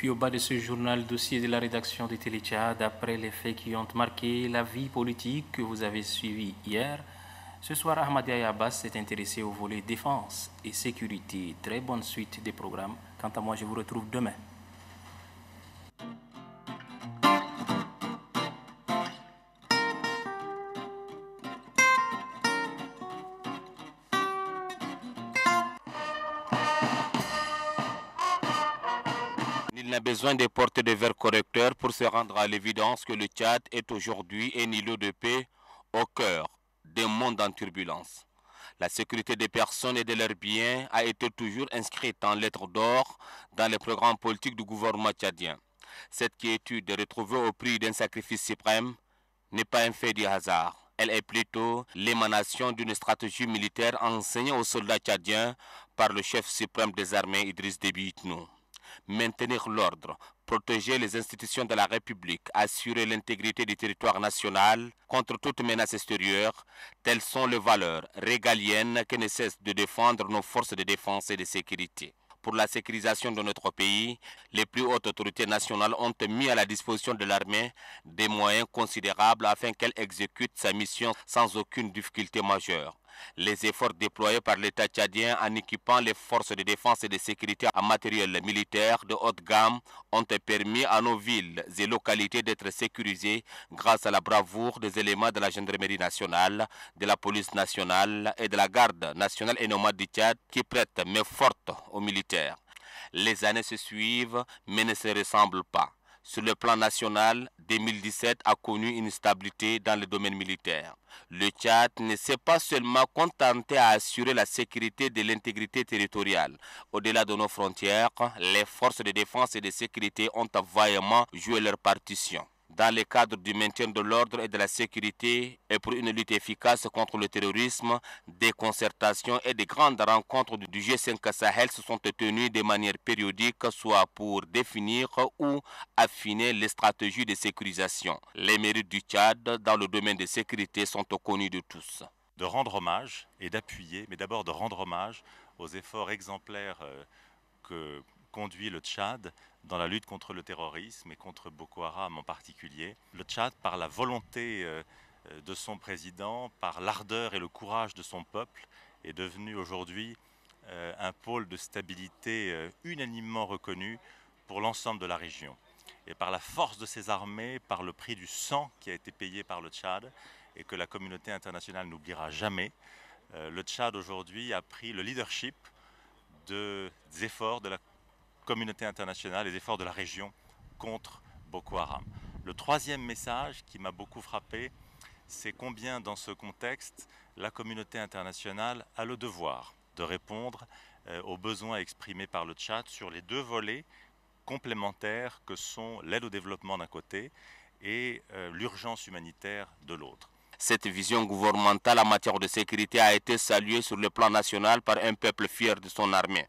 puis au bas de ce journal, dossier de la rédaction de Télétchad, après les faits qui ont marqué la vie politique que vous avez suivi hier, ce soir, Ahmadiyya Abbas s'est intéressé au volet défense et sécurité. Très bonne suite des programmes. Quant à moi, je vous retrouve demain. Il a besoin de portes de verre correcteurs pour se rendre à l'évidence que le Tchad est aujourd'hui un îlot de paix au cœur d'un monde en turbulence. La sécurité des personnes et de leurs biens a été toujours inscrite en lettres d'or dans les programmes politiques du gouvernement tchadien. Cette quiétude retrouvée au prix d'un sacrifice suprême n'est pas un fait du hasard. Elle est plutôt l'émanation d'une stratégie militaire enseignée aux soldats tchadiens par le chef suprême des armées Idriss Déby Itno maintenir l'ordre, protéger les institutions de la République, assurer l'intégrité du territoire national contre toute menace extérieure, telles sont les valeurs régaliennes que ne cessent de défendre nos forces de défense et de sécurité pour la sécurisation de notre pays, les plus hautes autorités nationales ont mis à la disposition de l'armée des moyens considérables afin qu'elle exécute sa mission sans aucune difficulté majeure les efforts déployés par l'État tchadien en équipant les forces de défense et de sécurité en matériel militaire de haute gamme ont permis à nos villes et localités d'être sécurisées grâce à la bravoure des éléments de la gendarmerie nationale, de la police nationale et de la garde nationale et nomade du Tchad qui prêtent main forte aux militaires. Les années se suivent mais ne se ressemblent pas sur le plan national, 2017 a connu une stabilité dans le domaine militaire. Le Tchad ne s'est pas seulement contenté à assurer la sécurité de l'intégrité territoriale. Au-delà de nos frontières, les forces de défense et de sécurité ont vaillamment joué leur partition dans le cadre du maintien de l'ordre et de la sécurité et pour une lutte efficace contre le terrorisme, des concertations et des grandes rencontres du G5 Sahel se sont tenues de manière périodique, soit pour définir ou affiner les stratégies de sécurisation. Les mérites du Tchad dans le domaine de sécurité sont connus de tous. De rendre hommage et d'appuyer, mais d'abord de rendre hommage aux efforts exemplaires euh, que conduit le Tchad dans la lutte contre le terrorisme et contre Boko Haram en particulier. Le Tchad, par la volonté euh, de son président, par l'ardeur et le courage de son peuple, est devenu aujourd'hui euh, un pôle de stabilité euh, unanimement reconnu pour l'ensemble de la région. Et par la force de ses armées, par le prix du sang qui a été payé par le Tchad et que la communauté internationale n'oubliera jamais, le Tchad aujourd'hui a pris le leadership des efforts de la communauté internationale et efforts de la région contre Boko Haram. Le troisième message qui m'a beaucoup frappé, c'est combien dans ce contexte, la communauté internationale a le devoir de répondre euh, aux besoins exprimés par le Tchad sur les deux volets complémentaires que sont l'aide au développement d'un côté et euh, l'urgence humanitaire de l'autre. Cette vision gouvernementale en matière de sécurité a été saluée sur le plan national par un peuple fier de son armée.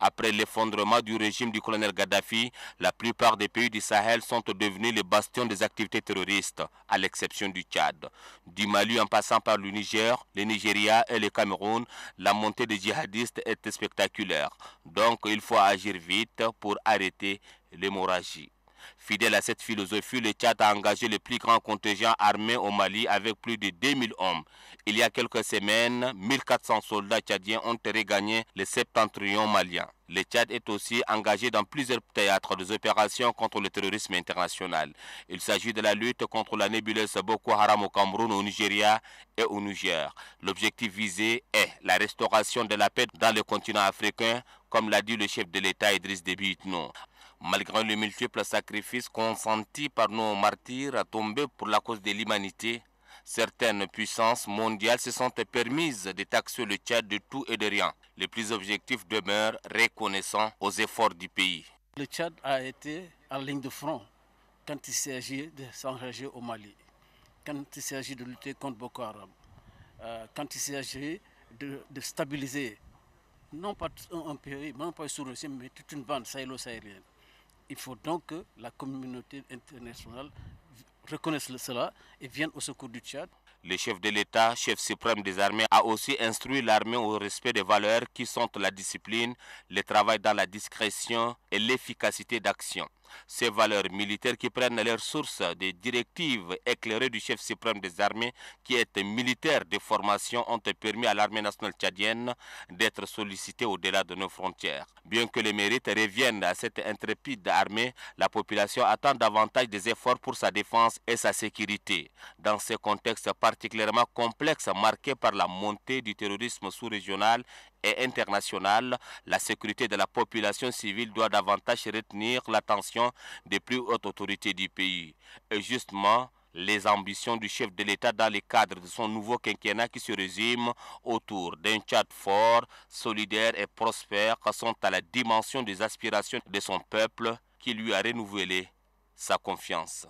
Après l'effondrement du régime du colonel Gaddafi, la plupart des pays du Sahel sont devenus les bastions des activités terroristes, à l'exception du Tchad. Du Mali en passant par le Niger, le Nigeria et le Cameroun, la montée des djihadistes est spectaculaire. Donc il faut agir vite pour arrêter l'hémorragie. Fidèle à cette philosophie, le Tchad a engagé le plus grand contingent armé au Mali avec plus de 2000 hommes. Il y a quelques semaines, 1400 soldats tchadiens ont regagné le septentrion malien. Le Tchad est aussi engagé dans plusieurs théâtres des opérations contre le terrorisme international. Il s'agit de la lutte contre la nébuleuse Boko Haram au Cameroun, au Nigeria et au Niger. L'objectif visé est la restauration de la paix dans le continent africain, comme l'a dit le chef de l'État Idriss Déby Itno. Malgré le multiples sacrifice consentis par nos martyrs à tomber pour la cause de l'humanité, certaines puissances mondiales se sont permises de taxer le Tchad de tout et de rien. Les plus objectifs demeurent reconnaissants aux efforts du pays. Le Tchad a été en ligne de front quand il s'agit de s'engager au Mali, quand il s'agit de lutter contre Boko Haram, euh, quand il s'agit de, stabiliser non pas un pays, non pas sur mais toute une bande sahélo-sahélienne. Il faut donc que la communauté internationale reconnaisse cela et vienne au secours du Tchad. Le chef de l'État, chef suprême des armées, a aussi instruit l'armée au respect des valeurs qui sont la discipline, le travail dans la discrétion et l'efficacité d'action. Ces valeurs militaires qui prennent leur source des directives éclairées du chef suprême des armées, qui est militaire de formation, ont permis à l'armée nationale tchadienne d'être sollicitée au-delà de nos frontières. Bien que les mérites reviennent à cette intrépide armée, la population attend davantage des efforts pour sa défense et sa sécurité. Dans ce contexte particulièrement complexe marqué par la montée du terrorisme sous-régional et internationale, la sécurité de la population civile doit davantage retenir l'attention des plus hautes autorités du pays. Et justement, les ambitions du chef de l'État dans le cadre de son nouveau quinquennat qui se résume autour d'un Tchad fort, solidaire et prospère sont à la dimension des aspirations de son peuple qui lui a renouvelé sa confiance.